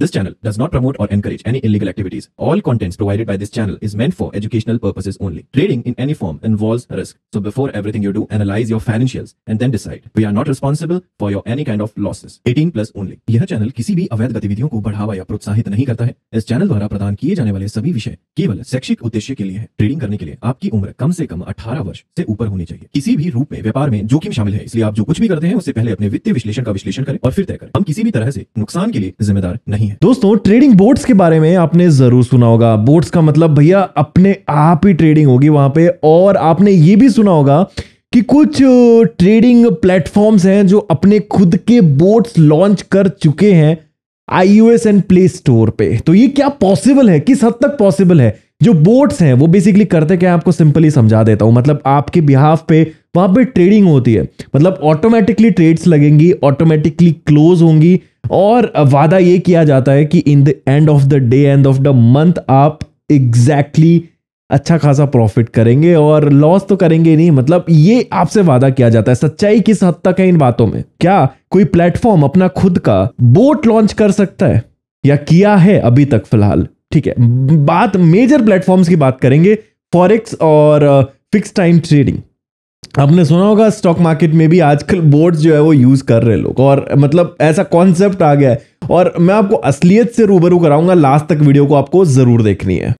This channel does not promote or encourage any illegal activities. All contents provided by this channel is meant for educational purposes only. Trading in any form involves risk. So before everything you do, analyze your financials and then decide. We are not responsible for your any kind of losses. 18 plus only. यह channel किसी भी अवैध गतिविधियों को बढ़ावा या प्रोत्साहित नहीं करता है इस चैनल द्वारा प्रदान किए जाने वाले सभी विषय केवल शैक्षिक उद्देश्य के लिए है ट्रेडिंग करने के लिए आपकी उम्र कम से कम 18 वर्ष से ऊपर होनी चाहिए किसी भी रूप में व्यापार में जोखिम शामिल है इसलिए आप जो कुछ भी करते हैं उससे पहले अपने वित्तीय विश्लेषण का विश्लेषण करें और फिर तय करें हम किसी भी तरह से नुकसान के लिए जिम्मेदार नहीं दोस्तों ट्रेडिंग बोट्स के बारे में आपने जरूर सुना होगा बोट्स का मतलब भैया अपने आप ही ट्रेडिंग होगी वहां पे और आपने ये भी सुना होगा कि कुछ ट्रेडिंग प्लेटफॉर्म्स हैं जो अपने खुद के बोर्ड्स लॉन्च कर चुके हैं आईओएस एंड प्ले स्टोर पे तो ये क्या पॉसिबल है किस हद तक पॉसिबल है जो बोट्स हैं वो बेसिकली करते क्या आपको सिंपली समझा देता हूं मतलब आपके बिहाफ पे वहां पे ट्रेडिंग होती है मतलब ऑटोमेटिकली ट्रेड्स लगेंगी ऑटोमेटिकली क्लोज होंगी और वादा ये किया जाता है कि in the end of the day end of the month आप एग्जैक्टली exactly अच्छा खासा प्रॉफिट करेंगे और लॉस तो करेंगे नहीं मतलब ये आपसे वादा किया जाता है सच्चाई किस हद तक है इन बातों में क्या कोई प्लेटफॉर्म अपना खुद का बोट लॉन्च कर सकता है या किया है अभी तक फिलहाल ठीक है बात मेजर प्लेटफॉर्म्स की बात करेंगे फॉरेक्स और फिक्स टाइम ट्रेडिंग आपने सुना होगा स्टॉक मार्केट में भी आजकल बोर्ड जो है वो यूज़ कर रहे लोग और मतलब ऐसा कॉन्सेप्ट आ गया है और मैं आपको असलियत से रूबरू कराऊंगा लास्ट तक वीडियो को आपको ज़रूर देखनी है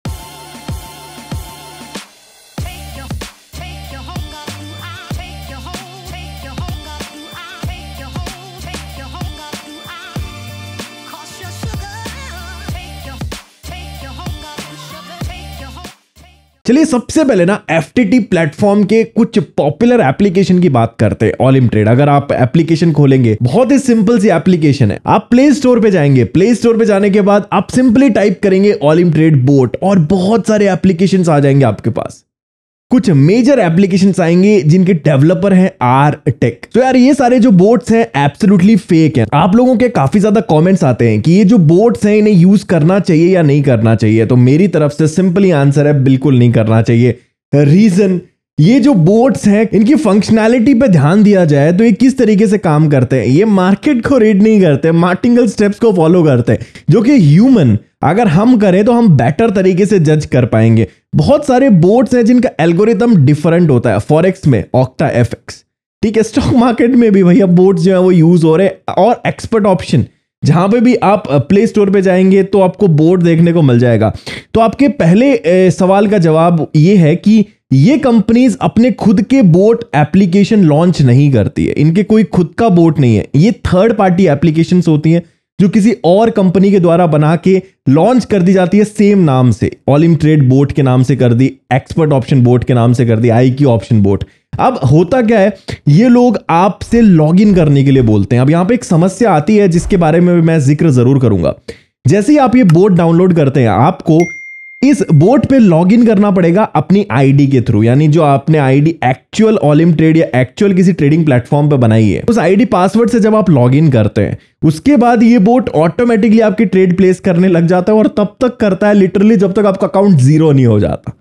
चलिए सबसे पहले ना एफ प्लेटफॉर्म के कुछ पॉपुलर एप्लीकेशन की बात करते हैं ऑल ट्रेड अगर आप एप्लीकेशन खोलेंगे बहुत ही सिंपल सी एप्लीकेशन है आप प्ले स्टोर पे जाएंगे प्ले स्टोर पे जाने के बाद आप सिंपली टाइप करेंगे ऑल ट्रेड बोट और बहुत सारे एप्लीकेशन आ जाएंगे आपके पास कुछ मेजर एप्लीकेशन आएंगे जिनके डेवलपर हैं आर टेक तो यार ये सारे जो बोट्स हैं एब्सोल्युटली फेक हैं आप लोगों के काफी ज्यादा कमेंट्स आते हैं कि ये जो बोट्स हैं इन्हें यूज करना चाहिए या नहीं करना चाहिए तो मेरी तरफ से सिंपली आंसर है बिल्कुल नहीं करना चाहिए रीजन ये जो बोट्स हैं इनकी फंक्शनैलिटी पे ध्यान दिया जाए तो ये किस तरीके से काम करते हैं ये मार्केट को रीड नहीं करते मार्टिंगल स्टेप्स को फॉलो करते हैं जो कि ह्यूमन अगर हम करें तो हम बेटर तरीके से जज कर पाएंगे बहुत सारे बोर्ड्स हैं जिनका एल्गोरिदम डिफरेंट होता है फॉरेक्स में ऑक्टा एफ ठीक है स्टॉक मार्केट में भी भैया बोर्ड्स जो है वो यूज हो रहे हैं और एक्सपर्ट ऑप्शन जहां पे भी आप प्ले स्टोर पे जाएंगे तो आपको बोर्ड देखने को मिल जाएगा तो आपके पहले सवाल का जवाब ये है कि ये कंपनीज अपने खुद के बोट एप्लीकेशन लॉन्च नहीं करती है इनके कोई खुद का बोट नहीं है ये थर्ड पार्टी एप्लीकेशंस होती हैं जो किसी और कंपनी के द्वारा बना के लॉन्च कर दी जाती है सेम नाम से ऑलिम ट्रेड बोर्ड के नाम से कर दी एक्सपर्ट ऑप्शन बोर्ड के नाम से कर दी आई की ऑप्शन बोर्ड अब होता क्या है ये लोग आपसे लॉग इन करने के लिए बोलते हैं अब यहां पे एक समस्या आती है जिसके बारे में मैं जिक्र जरूर करूंगा जैसे ही आप ये बोर्ड डाउनलोड करते हैं आपको इस बोट पे लॉग इन करना पड़ेगा अपनी आईडी के थ्रू यानी जो आपने आईडी एक्चुअल ऑलिम ट्रेड या एक्चुअल किसी ट्रेडिंग प्लेटफॉर्म पे बनाई है उस आईडी पासवर्ड से जब आप लॉग इन करते हैं उसके बाद ये बोट ऑटोमेटिकली आपकी ट्रेड प्लेस करने लग जाता है और तब तक करता है लिटरली जब तक आपका अकाउंट जीरो नहीं हो जाता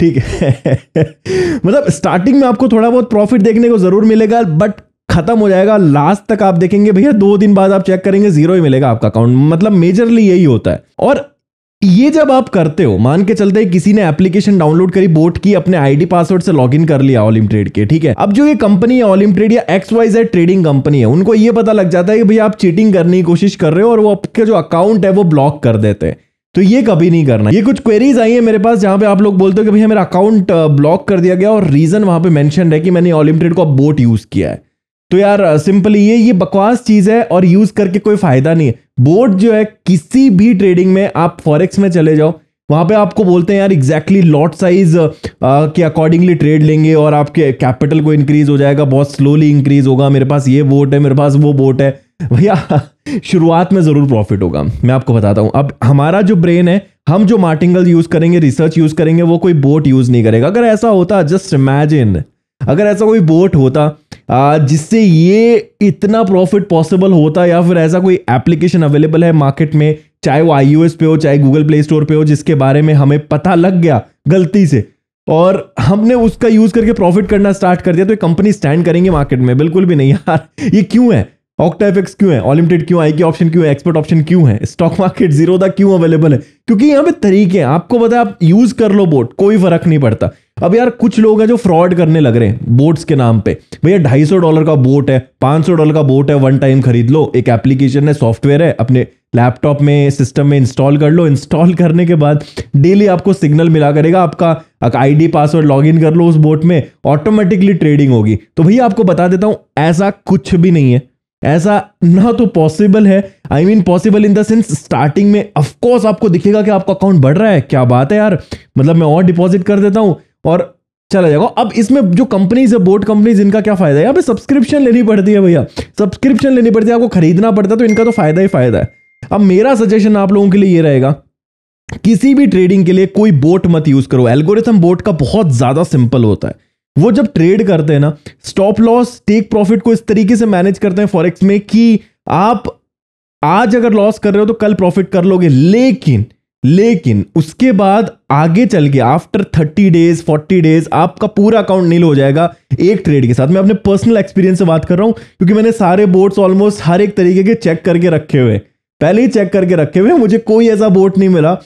ठीक है मतलब स्टार्टिंग में आपको थोड़ा बहुत प्रॉफिट देखने को जरूर मिलेगा बट खत्म हो जाएगा लास्ट तक आप देखेंगे भैया दो दिन बाद आप चेक करेंगे जीरो ही मिलेगा आपका अकाउंट मतलब मेजरली यही होता है और ये जब आप करते हो मान के चलते हैं किसी ने एप्लीकेशन डाउनलोड करी बोट की अपने आईडी पासवर्ड से लॉगिन कर लिया ऑलिम ट्रेड के ठीक है अब जो ये कंपनी है ऑलिम ट्रेड या X Y Z trading company है उनको ये पता लग जाता है कि भाई आप चीटिंग करने की कोशिश कर रहे हो और वो आपके जो अकाउंट है वो ब्लॉक कर देते हैं तो ये कभी नहीं करना ये कुछ क्वेरीज आई है मेरे पास जहां पे आप लोग बोलते हो कि भैया मेरा अकाउंट ब्लॉक कर दिया गया और रीजन वहां पे मेंशन है कि मैंने ओलिम ट्रेड को बोट यूज किया है तो यार सिंपली uh, ये ये बकवास चीज है और यूज करके कोई फायदा नहीं है बोर्ड जो है किसी भी ट्रेडिंग में आप फॉरेक्स में चले जाओ वहां पे आपको बोलते हैं यार एग्जैक्टली लॉट साइज के अकॉर्डिंगली ट्रेड लेंगे और आपके कैपिटल को इंक्रीज हो जाएगा बहुत स्लोली इंक्रीज होगा मेरे पास ये बोट है मेरे पास वो बोट है भैया शुरुआत में जरूर प्रॉफिट होगा मैं आपको बताता हूं अब हमारा जो ब्रेन है हम जो मार्टिंगल यूज करेंगे रिसर्च यूज करेंगे वो कोई बोट यूज नहीं करेगा अगर ऐसा होता जस्ट इमेजिन अगर ऐसा कोई बोट होता जिससे ये इतना प्रॉफिट पॉसिबल होता या फिर ऐसा कोई एप्लीकेशन अवेलेबल है मार्केट में चाहे वो आई पे हो चाहे गूगल प्ले स्टोर पे हो जिसके बारे में हमें पता लग गया गलती से और हमने उसका यूज करके प्रॉफिट करना स्टार्ट कर दिया तो कंपनी स्टैंड करेंगे मार्केट में बिल्कुल भी नहीं यार ये क्यों है ऑक्टा एफएक्स क्यों है ऑलिमिटेड क्यों आई की ऑप्शन क्यों है एक्सपर्ट ऑप्शन क्यों है स्टॉक मार्केट जीरो दा क्यों अवेलेबल है क्योंकि यहाँ पे तरीके हैं आपको पता है आप यूज कर लो बोट कोई फर्क नहीं पड़ता अब यार कुछ लोग हैं जो फ्रॉड करने लग रहे हैं बोट्स के नाम पे भैया ढाई सौ डॉलर का बोट है पांच सौ डॉलर का बोट है वन टाइम खरीद लो एक एप्लीकेशन है सॉफ्टवेयर है अपने लैपटॉप में सिस्टम में इंस्टॉल कर लो इंस्टॉल करने के बाद डेली आपको सिग्नल मिला करेगा आपका आईडी पासवर्ड इन कर लो उस बोट में ऑटोमेटिकली ट्रेडिंग होगी तो भैया आपको बता देता हूं ऐसा कुछ भी नहीं है ऐसा ना तो पॉसिबल है I mean possible in the sense starting में ऑफकोर्स आपको दिखेगा कि आपका अकाउंट बढ़ रहा है क्या बात है यार मतलब मैं और डिपॉजिट कर देता हूं और चला जाएगा अब इसमें जो कंपनीज है बोट कंपनीज इनका क्या फायदा है यहाँ पे सब्सक्रिप्शन लेनी पड़ती है भैया सब्सक्रिप्शन लेनी पड़ती है आपको खरीदना पड़ता है तो इनका तो फायदा ही फायदा है अब मेरा सजेशन आप लोगों के लिए ये रहेगा किसी भी ट्रेडिंग के लिए कोई बोट मत यूज करो एल्गोरिथम बोट का बहुत ज्यादा सिंपल होता है वो जब ट्रेड करते हैं ना स्टॉप लॉस टेक प्रॉफिट को इस तरीके से मैनेज करते हैं फॉरेक्स में कि आप आज अगर लॉस कर रहे हो तो कल प्रॉफिट कर लोगे लेकिन लेकिन उसके बाद आगे चल के after thirty days forty days आपका पूरा अकाउंट नील हो जाएगा एक ट्रेड के साथ मैं अपने पर्सनल एक्सपीरियंस से बात कर रहा हूं क्योंकि मैंने सारे बोर्ड्स ऑलमोस्ट हर एक तरीके के चेक करके रखे हुए पहले ही चेक करके रखे हुए मुझे कोई ऐसा बोर्ड नहीं मिला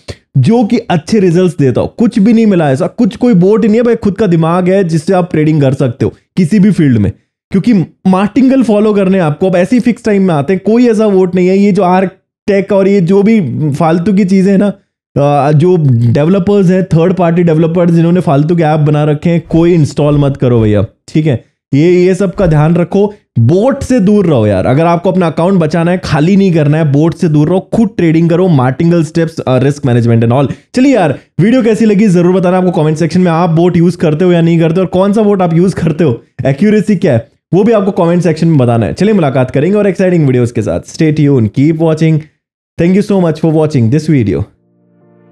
जो कि अच्छे रिजल्ट्स देता हो कुछ भी नहीं मिला ऐसा कुछ कोई बोर्ड नहीं है भाई खुद का दिमाग है जिससे आप ट्रेडिंग कर सकते हो किसी भी फील्ड में क्योंकि मार्टिंगल फॉलो करने आपको अब ऐसी फिक्स टाइम में आते हैं कोई ऐसा वोट नहीं है ये जो आर टेक और ये जो भी फालतू की चीज़ें हैं ना तो, जो डेवलपर्स हैं थर्ड पार्टी डेवलपर्स जिन्होंने फालतू के ऐप बना रखे हैं कोई इंस्टॉल मत करो भैया ठीक है ये ये सब का ध्यान रखो बोट से दूर रहो यार अगर आपको अपना अकाउंट बचाना है खाली नहीं करना है बोट से दूर रहो खुद ट्रेडिंग करो martingale steps risk management and all चलिए यार वीडियो कैसी लगी जरूर बताना आपको कमेंट सेक्शन में आप बोट यूज करते हो या नहीं करते हो और कौन सा बोट आप यूज करते हो एक्यूरेसी क्या है वो भी आपको कॉमेंट सेक्शन में बताना है चलिए मुलाकात करेंगे और एक्साइटिंग वीडियोस के साथ स्टेट यून keep watching Thank you so much for watching this video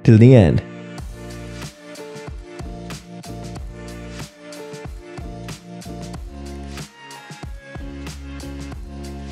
till the end.